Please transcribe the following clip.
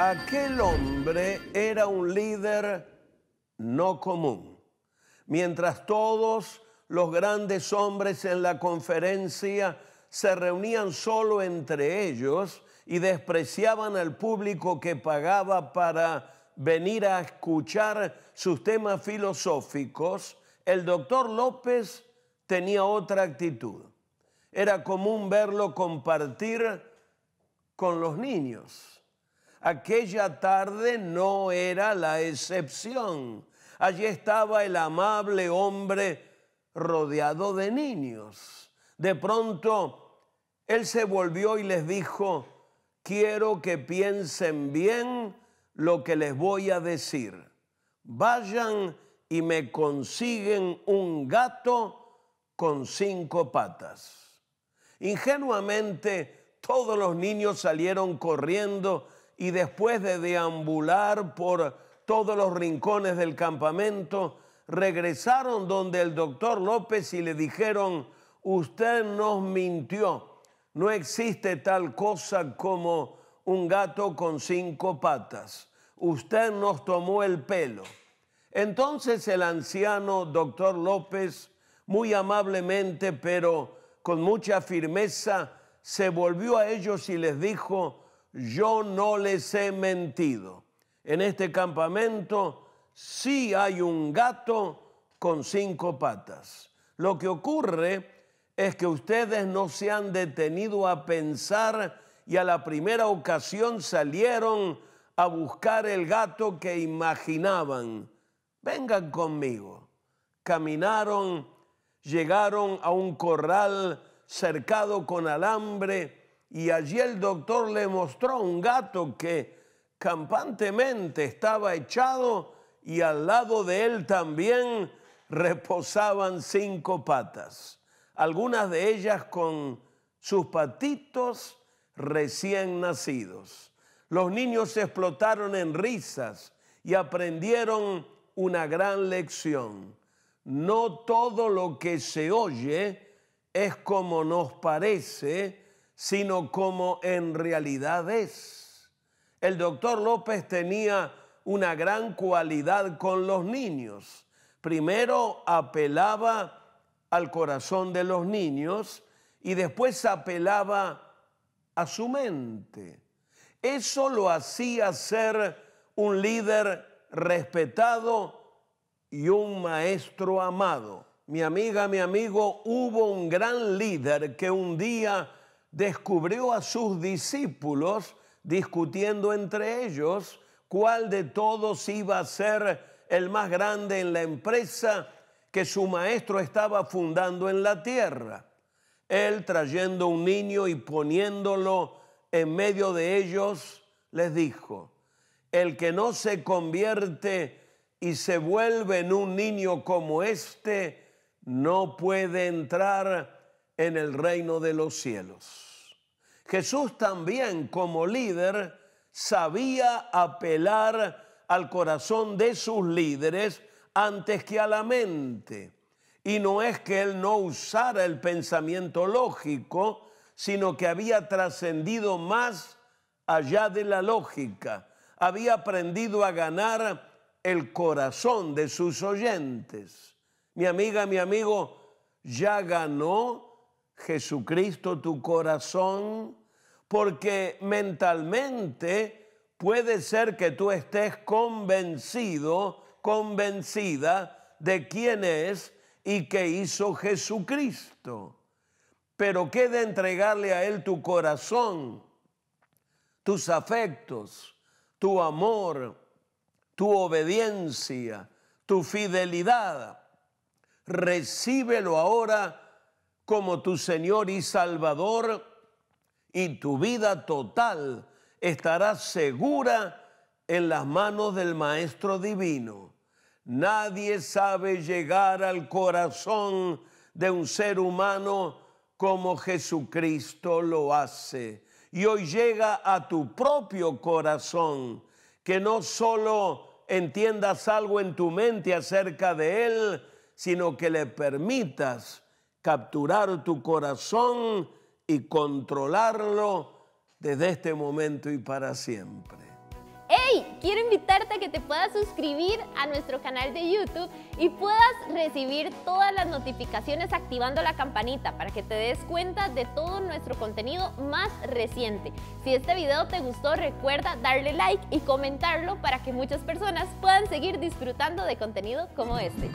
Aquel hombre era un líder no común. Mientras todos los grandes hombres en la conferencia se reunían solo entre ellos y despreciaban al público que pagaba para venir a escuchar sus temas filosóficos, el doctor López tenía otra actitud. Era común verlo compartir con los niños Aquella tarde no era la excepción. Allí estaba el amable hombre rodeado de niños. De pronto, él se volvió y les dijo, quiero que piensen bien lo que les voy a decir. Vayan y me consiguen un gato con cinco patas. Ingenuamente, todos los niños salieron corriendo y después de deambular por todos los rincones del campamento, regresaron donde el doctor López y le dijeron, usted nos mintió, no existe tal cosa como un gato con cinco patas, usted nos tomó el pelo. Entonces el anciano doctor López, muy amablemente, pero con mucha firmeza, se volvió a ellos y les dijo, yo no les he mentido. En este campamento sí hay un gato con cinco patas. Lo que ocurre es que ustedes no se han detenido a pensar y a la primera ocasión salieron a buscar el gato que imaginaban. Vengan conmigo. Caminaron, llegaron a un corral cercado con alambre, y allí el doctor le mostró un gato que campantemente estaba echado y al lado de él también reposaban cinco patas, algunas de ellas con sus patitos recién nacidos. Los niños se explotaron en risas y aprendieron una gran lección. No todo lo que se oye es como nos parece, sino como en realidad es. El doctor López tenía una gran cualidad con los niños. Primero apelaba al corazón de los niños y después apelaba a su mente. Eso lo hacía ser un líder respetado y un maestro amado. Mi amiga, mi amigo, hubo un gran líder que un día descubrió a sus discípulos discutiendo entre ellos cuál de todos iba a ser el más grande en la empresa que su maestro estaba fundando en la tierra. Él trayendo un niño y poniéndolo en medio de ellos, les dijo, el que no se convierte y se vuelve en un niño como este, no puede entrar en el reino de los cielos. Jesús también como líder sabía apelar al corazón de sus líderes antes que a la mente. Y no es que él no usara el pensamiento lógico, sino que había trascendido más allá de la lógica. Había aprendido a ganar el corazón de sus oyentes. Mi amiga, mi amigo, ya ganó Jesucristo tu corazón, porque mentalmente puede ser que tú estés convencido, convencida de quién es y qué hizo Jesucristo. Pero queda entregarle a Él tu corazón, tus afectos, tu amor, tu obediencia, tu fidelidad. Recíbelo ahora como tu Señor y Salvador y tu vida total estará segura en las manos del Maestro Divino. Nadie sabe llegar al corazón de un ser humano como Jesucristo lo hace. Y hoy llega a tu propio corazón, que no solo entiendas algo en tu mente acerca de Él, sino que le permitas capturar tu corazón y controlarlo desde este momento y para siempre. ¡Hey! Quiero invitarte a que te puedas suscribir a nuestro canal de YouTube y puedas recibir todas las notificaciones activando la campanita para que te des cuenta de todo nuestro contenido más reciente. Si este video te gustó, recuerda darle like y comentarlo para que muchas personas puedan seguir disfrutando de contenido como este.